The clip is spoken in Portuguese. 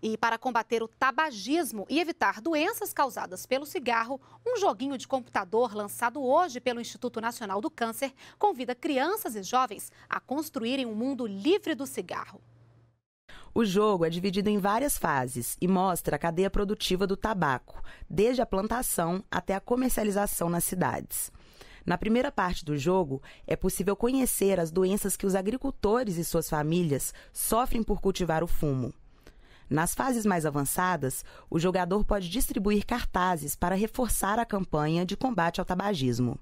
E para combater o tabagismo e evitar doenças causadas pelo cigarro, um joguinho de computador lançado hoje pelo Instituto Nacional do Câncer convida crianças e jovens a construírem um mundo livre do cigarro. O jogo é dividido em várias fases e mostra a cadeia produtiva do tabaco, desde a plantação até a comercialização nas cidades. Na primeira parte do jogo, é possível conhecer as doenças que os agricultores e suas famílias sofrem por cultivar o fumo. Nas fases mais avançadas, o jogador pode distribuir cartazes para reforçar a campanha de combate ao tabagismo.